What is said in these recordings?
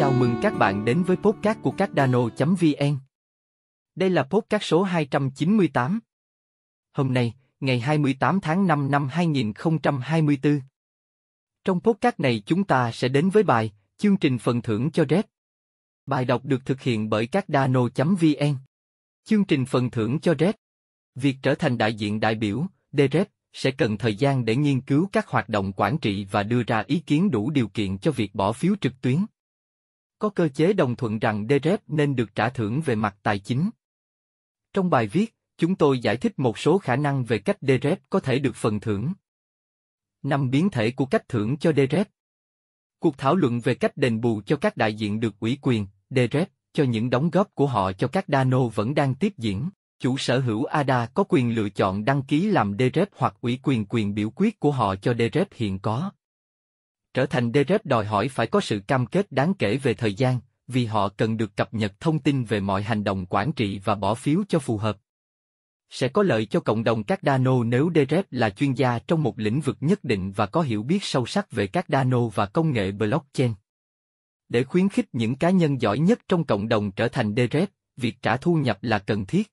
Chào mừng các bạn đến với podcast của các vn Đây là podcast số 298. Hôm nay, ngày 28 tháng 5 năm 2024. Trong podcast này chúng ta sẽ đến với bài Chương trình phần thưởng cho Red. Bài đọc được thực hiện bởi các vn Chương trình phần thưởng cho Red. Việc trở thành đại diện đại biểu, DRED, sẽ cần thời gian để nghiên cứu các hoạt động quản trị và đưa ra ý kiến đủ điều kiện cho việc bỏ phiếu trực tuyến có cơ chế đồng thuận rằng DREP nên được trả thưởng về mặt tài chính. Trong bài viết, chúng tôi giải thích một số khả năng về cách DREP có thể được phần thưởng. Năm biến thể của cách thưởng cho DREP Cuộc thảo luận về cách đền bù cho các đại diện được ủy quyền, DREP, cho những đóng góp của họ cho các DANO vẫn đang tiếp diễn. Chủ sở hữu ADA có quyền lựa chọn đăng ký làm DREP hoặc ủy quyền quyền biểu quyết của họ cho DREP hiện có trở thành DREP đòi hỏi phải có sự cam kết đáng kể về thời gian, vì họ cần được cập nhật thông tin về mọi hành động quản trị và bỏ phiếu cho phù hợp. Sẽ có lợi cho cộng đồng các DANO nếu DREP là chuyên gia trong một lĩnh vực nhất định và có hiểu biết sâu sắc về các DANO và công nghệ blockchain. Để khuyến khích những cá nhân giỏi nhất trong cộng đồng trở thành DREP, việc trả thu nhập là cần thiết.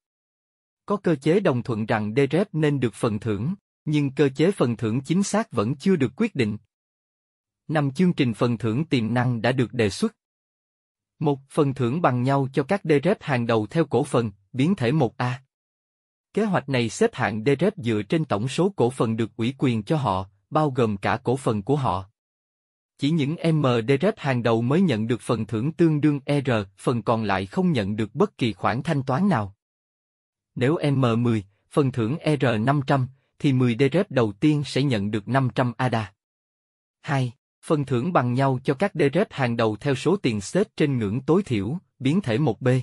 Có cơ chế đồng thuận rằng DREP nên được phần thưởng, nhưng cơ chế phần thưởng chính xác vẫn chưa được quyết định, Năm chương trình phần thưởng tiềm năng đã được đề xuất. Một phần thưởng bằng nhau cho các DREP hàng đầu theo cổ phần, biến thể 1A. Kế hoạch này xếp hạng DREP dựa trên tổng số cổ phần được ủy quyền cho họ, bao gồm cả cổ phần của họ. Chỉ những MDREP hàng đầu mới nhận được phần thưởng tương đương R, phần còn lại không nhận được bất kỳ khoản thanh toán nào. Nếu M10, phần thưởng R500, thì 10 DREP đầu tiên sẽ nhận được 500 ADA. 2 phân thưởng bằng nhau cho các DREP hàng đầu theo số tiền xếp trên ngưỡng tối thiểu, biến thể 1B.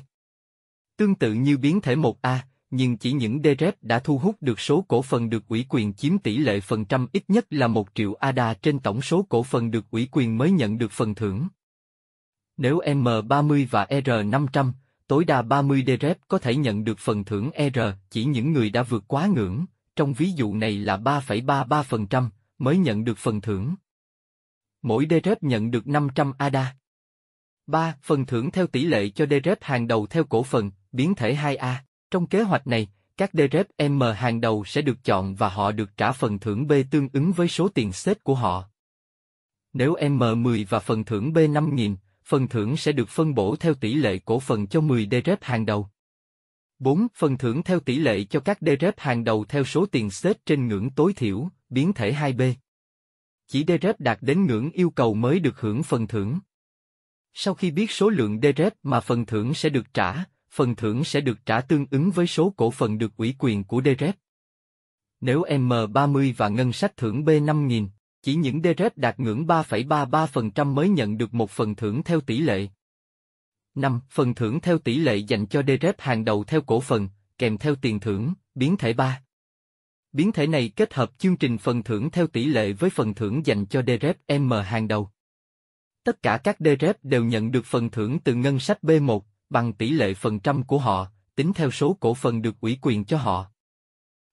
Tương tự như biến thể 1A, nhưng chỉ những DREP đã thu hút được số cổ phần được ủy quyền chiếm tỷ lệ phần trăm ít nhất là 1 triệu ADA trên tổng số cổ phần được ủy quyền mới nhận được phần thưởng. Nếu M30 và R500, tối đa 30 DREP có thể nhận được phần thưởng R chỉ những người đã vượt quá ngưỡng, trong ví dụ này là 3,33% mới nhận được phần thưởng mỗi drep nhận được 500 ADA. 3. Phần thưởng theo tỷ lệ cho drep hàng đầu theo cổ phần, biến thể 2A. Trong kế hoạch này, các drep M hàng đầu sẽ được chọn và họ được trả phần thưởng B tương ứng với số tiền xếp của họ. Nếu M10 và phần thưởng B5000, phần thưởng sẽ được phân bổ theo tỷ lệ cổ phần cho 10 drep hàng đầu. 4. Phần thưởng theo tỷ lệ cho các drep hàng đầu theo số tiền xếp trên ngưỡng tối thiểu, biến thể 2B chỉ DREP đạt đến ngưỡng yêu cầu mới được hưởng phần thưởng. Sau khi biết số lượng DREP mà phần thưởng sẽ được trả, phần thưởng sẽ được trả tương ứng với số cổ phần được ủy quyền của DREP. Nếu M30 và ngân sách thưởng B5000, chỉ những DREP đạt ngưỡng 3,33% mới nhận được một phần thưởng theo tỷ lệ. 5. Phần thưởng theo tỷ lệ dành cho DREP hàng đầu theo cổ phần, kèm theo tiền thưởng, biến thể 3. Biến thể này kết hợp chương trình phần thưởng theo tỷ lệ với phần thưởng dành cho DREP M hàng đầu. Tất cả các DREP đều nhận được phần thưởng từ ngân sách B1, bằng tỷ lệ phần trăm của họ, tính theo số cổ phần được ủy quyền cho họ.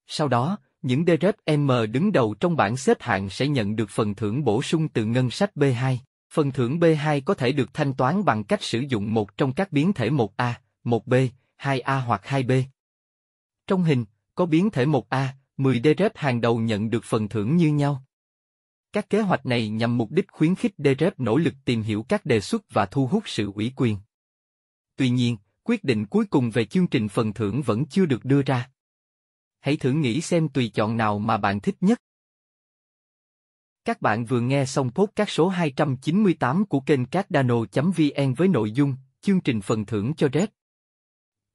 Sau đó, những DREP M đứng đầu trong bảng xếp hạng sẽ nhận được phần thưởng bổ sung từ ngân sách B2. Phần thưởng B2 có thể được thanh toán bằng cách sử dụng một trong các biến thể 1A, 1B, 2A hoặc 2B. Trong hình, có biến thể 1A, 10 DREP hàng đầu nhận được phần thưởng như nhau. Các kế hoạch này nhằm mục đích khuyến khích DREP nỗ lực tìm hiểu các đề xuất và thu hút sự ủy quyền. Tuy nhiên, quyết định cuối cùng về chương trình phần thưởng vẫn chưa được đưa ra. Hãy thử nghĩ xem tùy chọn nào mà bạn thích nhất. Các bạn vừa nghe xong post các số 298 của kênh cardano.vn với nội dung chương trình phần thưởng cho Red.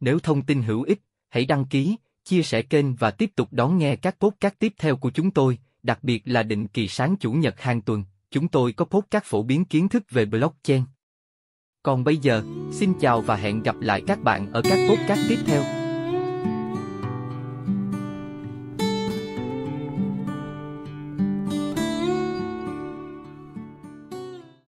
Nếu thông tin hữu ích, hãy đăng ký, chia sẻ kênh và tiếp tục đón nghe các podcast tiếp theo của chúng tôi, đặc biệt là định kỳ sáng chủ nhật hàng tuần, chúng tôi có podcast phổ biến kiến thức về blockchain. Còn bây giờ, xin chào và hẹn gặp lại các bạn ở các podcast tiếp theo.